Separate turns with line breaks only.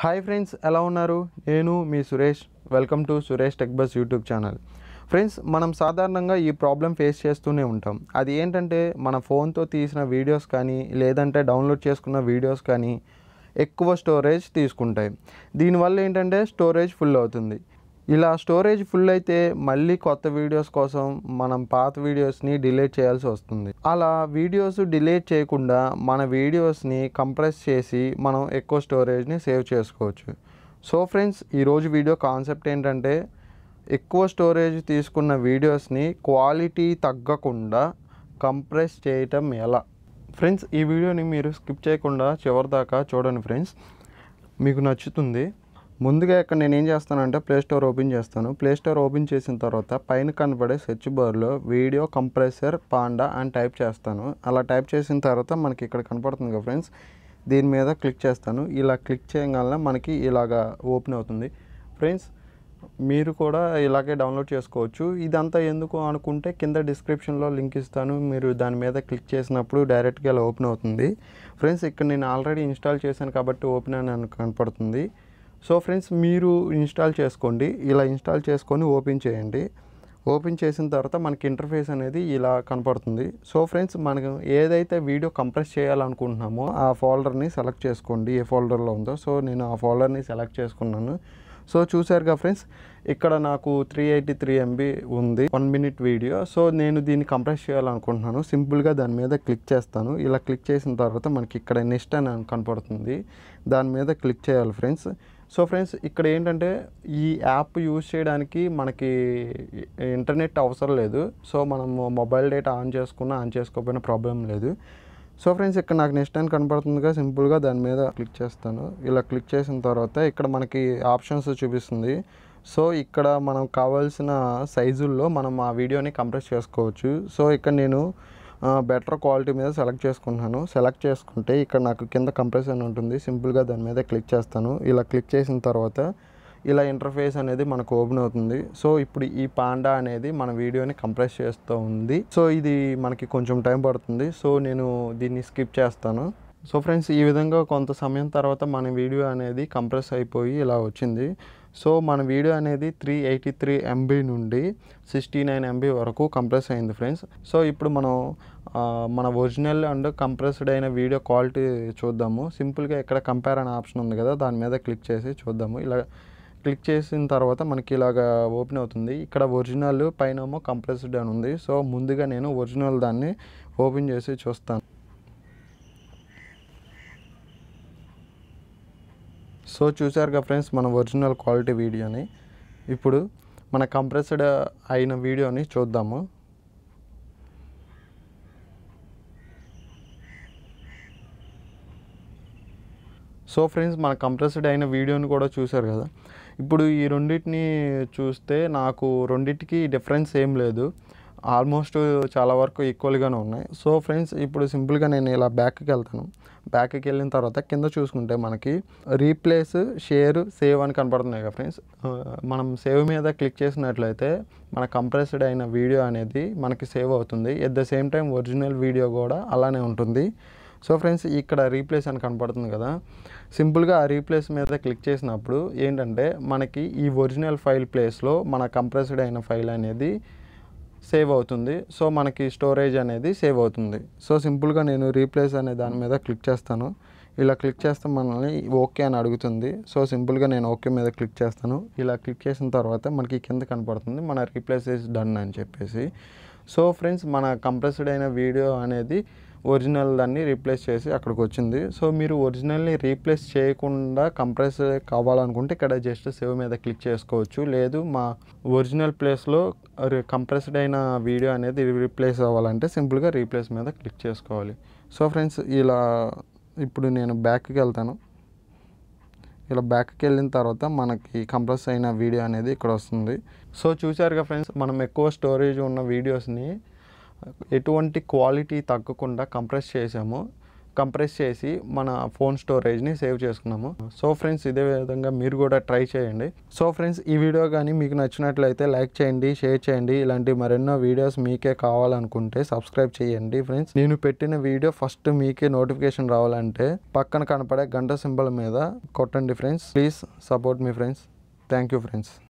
hi friends ఎలా ఉన్నారు నేను మీ Suresh welcome to Suresh Techbus YouTube channel friends మనం సాధారణంగా ఈ ప్రాబ్లం ఫేస్ చేస్తూనే ఉంటాం అది ఏంటంటే మన ఫోన్తో తీసిన వీడియోస్ కానీ లేదంటే డౌన్లోడ్ చేసుకున్న వీడియోస్ కానీ ఎక్కువ స్టోరేజ్ తీసుకుంటాయి దీనివల్ల ఏంటంటే స్టోరేజ్ ఫుల్ అవుతుంది ఇలా స్టోరేజ్ ఫుల్ అయితే మళ్ళీ కొత్త వీడియోస్ కోసం మనం పాత వీడియోస్ని డిలీట్ చేయాల్సి వస్తుంది అలా వీడియోస్ డిలీట్ చేయకుండా మన వీడియోస్ని కంప్రెస్ చేసి మనం ఎక్కువ స్టోరేజ్ని సేవ్ చేసుకోవచ్చు సో ఫ్రెండ్స్ ఈరోజు వీడియో కాన్సెప్ట్ ఏంటంటే ఎక్కువ స్టోరేజ్ తీసుకున్న వీడియోస్ని క్వాలిటీ తగ్గకుండా కంప్రెస్ చేయటం ఎలా ఫ్రెండ్స్ ఈ వీడియోని మీరు స్కిప్ చేయకుండా చివరిదాకా చూడండి ఫ్రెండ్స్ మీకు నచ్చుతుంది ముందుగా ఇక్కడ నేను ఏం చేస్తానంటే ప్లేస్టోర్ ఓపెన్ చేస్తాను ప్లేస్టోర్ ఓపెన్ చేసిన తర్వాత పైన కనబడే సెర్చ్ బార్లో వీడియో కంప్రెసర్ పాండా అని టైప్ చేస్తాను అలా టైప్ చేసిన తర్వాత మనకి ఇక్కడ కనపడుతుంది కదా ఫ్రెండ్స్ దీని మీద క్లిక్ చేస్తాను ఇలా క్లిక్ చేయగల మనకి ఇలాగా ఓపెన్ అవుతుంది ఫ్రెండ్స్ మీరు కూడా ఇలాగే డౌన్లోడ్ చేసుకోవచ్చు ఇదంతా ఎందుకు అనుకుంటే కింద డిస్క్రిప్షన్లో లింక్ ఇస్తాను మీరు దాని మీద క్లిక్ చేసినప్పుడు డైరెక్ట్గా ఇలా ఓపెన్ అవుతుంది ఫ్రెండ్స్ ఇక్కడ నేను ఆల్రెడీ ఇన్స్టాల్ చేశాను కాబట్టి ఓపెన్ అని కనపడుతుంది సో ఫ్రెండ్స్ మీరు ఇన్స్టాల్ చేసుకోండి ఇలా ఇన్స్టాల్ చేసుకొని ఓపెన్ చేయండి ఓపెన్ చేసిన తర్వాత మనకి ఇంటర్ఫేస్ అనేది ఇలా కనపడుతుంది సో ఫ్రెండ్స్ మనకు ఏదైతే వీడియో కంప్రెస్ చేయాలనుకుంటున్నామో ఆ ఫోల్డర్ని సెలెక్ట్ చేసుకోండి ఏ ఫోల్డర్లో ఉందో సో నేను ఆ ఫోల్డర్ని సెలెక్ట్ చేసుకున్నాను సో చూసారుగా ఫ్రెండ్స్ ఇక్కడ నాకు త్రీ ఎయిటీ త్రీ ఎంబీ ఉంది వన్ మినిట్ వీడియో సో నేను దీన్ని కంప్రెస్ చేయాలనుకుంటున్నాను సింపుల్గా దాని మీద క్లిక్ చేస్తాను ఇలా క్లిక్ చేసిన తర్వాత మనకి ఇక్కడ నెక్స్ట్ అని కనపడుతుంది దాని మీద క్లిక్ చేయాలి ఫ్రెండ్స్ సో ఫ్రెండ్స్ ఇక్కడ ఏంటంటే ఈ యాప్ యూజ్ చేయడానికి మనకి ఇంటర్నెట్ అవసరం లేదు సో మనం మొబైల్ డేటా ఆన్ చేసుకున్న ఆన్ చేసుకోకపోయినా ప్రాబ్లం లేదు సో ఫ్రెండ్స్ ఇక్కడ నాకు నెక్స్ట్ టైం కనపడుతుందిగా సింపుల్గా దాని మీద క్లిక్ చేస్తాను ఇలా క్లిక్ చేసిన తర్వాత ఇక్కడ మనకి ఆప్షన్స్ చూపిస్తుంది సో ఇక్కడ మనం కావాల్సిన సైజుల్లో మనం ఆ వీడియోని కంప్రెస్ చేసుకోవచ్చు సో ఇక్కడ నేను బెటర్ క్వాలిటీ మీద సెలెక్ట్ చేసుకుంటున్నాను సెలెక్ట్ చేసుకుంటే ఇక్కడ నాకు కింద కంప్రెషన్ ఉంటుంది సింపుల్గా దాని మీద క్లిక్ చేస్తాను ఇలా క్లిక్ చేసిన తర్వాత ఇలా ఇంటర్ఫేస్ అనేది మనకు ఓపెన్ అవుతుంది సో ఇప్పుడు ఈ పాండా అనేది మన వీడియోని కంప్రెస్ చేస్తూ ఉంది సో ఇది మనకి కొంచెం టైం పడుతుంది సో నేను దీన్ని స్కిప్ చేస్తాను సో ఫ్రెండ్స్ ఈ విధంగా కొంత సమయం తర్వాత మన వీడియో అనేది కంప్రెస్ అయిపోయి ఇలా వచ్చింది సో మన వీడియో అనేది త్రీ ఎయిటీ త్రీ ఎంబీ నుండి సిక్స్టీ నైన్ ఎంబీ వరకు కంప్రెస్ అయింది ఫ్రెండ్స్ సో ఇప్పుడు మనం మన ఒరిజినల్ అండ్ కంప్రెస్డ్ అయిన వీడియో క్వాలిటీ చూద్దాము సింపుల్గా ఇక్కడ కంపేర్ అనే ఆప్షన్ ఉంది కదా దాని మీద క్లిక్ చేసి చూద్దాము ఇలా క్లిక్ చేసిన తర్వాత మనకి ఇలాగ ఓపెన్ అవుతుంది ఇక్కడ ఒరిజినల్ పైన కంప్రెస్డ్ అని ఉంది సో ముందుగా నేను ఒరిజినల్ దాన్ని ఓపెన్ చేసి చూస్తాను సో చూసారుగా ఫ్రెండ్స్ మన ఒరిజినల్ క్వాలిటీ వీడియోని ఇప్పుడు మన కంప్రెస్డ్ అయిన వీడియోని చూద్దాము సో ఫ్రెండ్స్ మన కంప్రెస్డ్ అయిన వీడియోని కూడా చూశారు కదా ఇప్పుడు ఈ రెండింటిని చూస్తే నాకు రెండింటికి డిఫరెన్స్ ఏం లేదు ఆల్మోస్ట్ చాలా వరకు ఈక్వల్గానే ఉన్నాయి సో ఫ్రెండ్స్ ఇప్పుడు సింపుల్గా నేను ఇలా బ్యాక్కి వెళ్తాను బ్యాక్కి వెళ్ళిన తర్వాత కింద చూసుకుంటే మనకి రీప్లేస్ షేర్ సేవ్ అని కనపడుతున్నాయి కదా ఫ్రెండ్స్ మనం సేవ్ మీద క్లిక్ చేసినట్లయితే మన కంప్రెస్డ్ అయిన వీడియో అనేది మనకి సేవ్ అవుతుంది at the same time original video కూడా అలానే ఉంటుంది సో ఫ్రెండ్స్ ఇక్కడ రీప్లేస్ అని కనపడుతుంది కదా సింపుల్గా ఆ రీప్లేస్ మీద క్లిక్ చేసినప్పుడు ఏంటంటే మనకి ఈ ఒరిజినల్ ఫైల్ ప్లేస్లో మన కంప్రెస్డ్ అయిన ఫైల్ అనేది సేవ్ అవుతుంది సో మనకి స్టోరేజ్ అనేది సేవ్ అవుతుంది సో సింపుల్గా నేను రీప్లేస్ అనే దాని మీద క్లిక్ చేస్తాను ఇలా క్లిక్ చేస్తే మనల్ని ఓకే అని అడుగుతుంది సో సింపుల్గా నేను ఓకే మీద క్లిక్ చేస్తాను ఇలా క్లిక్ చేసిన తర్వాత మనకి కింద కనపడుతుంది మన రీప్లేస్ ఇస్ డన్ అని చెప్పేసి సో ఫ్రెండ్స్ మన కంప్రెస్డ్ అయిన వీడియో అనేది ఒరిజినల్ దాన్ని రీప్లేస్ చేసి అక్కడికి వచ్చింది సో మీరు ఒరిజినల్ని రీప్లేస్ చేయకుండా కంప్రెస్ కావాలనుకుంటే ఇక్కడ జస్ట్ సేవ్ మీద క్లిక్ చేసుకోవచ్చు లేదు మా ఒరిజినల్ ప్లేస్లో కంప్రెస్డ్ అయిన వీడియో అనేది రీప్లేస్ అవ్వాలంటే సింపుల్గా రీప్లేస్ మీద క్లిక్ చేసుకోవాలి సో ఫ్రెండ్స్ ఇలా ఇప్పుడు నేను బ్యాక్కి వెళ్తాను ఇలా బ్యాక్కి వెళ్ళిన తర్వాత మనకి కంప్రెస్ అయిన వీడియో అనేది ఇక్కడ వస్తుంది సో చూసారుగా ఫ్రెండ్స్ మనం ఎక్కువ స్టోరేజ్ ఉన్న వీడియోస్ని ఎటువంటి క్వాలిటీ తగ్గకుండా కంప్రెస్ చేసాము కంప్రెస్ చేసి మన ఫోన్ స్టోరేజ్ని సేవ్ చేసుకున్నాము సో ఫ్రెండ్స్ ఇదే విధంగా మీరు కూడా ట్రై చేయండి సో ఫ్రెండ్స్ ఈ వీడియో కానీ మీకు నచ్చినట్లయితే లైక్ చేయండి షేర్ చేయండి ఇలాంటి మరెన్నో వీడియోస్ మీకే కావాలనుకుంటే సబ్స్క్రైబ్ చేయండి ఫ్రెండ్స్ నేను పెట్టిన వీడియో ఫస్ట్ మీకే నోటిఫికేషన్ రావాలంటే పక్కన కనపడే గంట సింబల్ మీద కొట్టండి ఫ్రెండ్స్ ప్లీజ్ సపోర్ట్ మీ ఫ్రెండ్స్ థ్యాంక్ యూ ఫ్రెండ్స్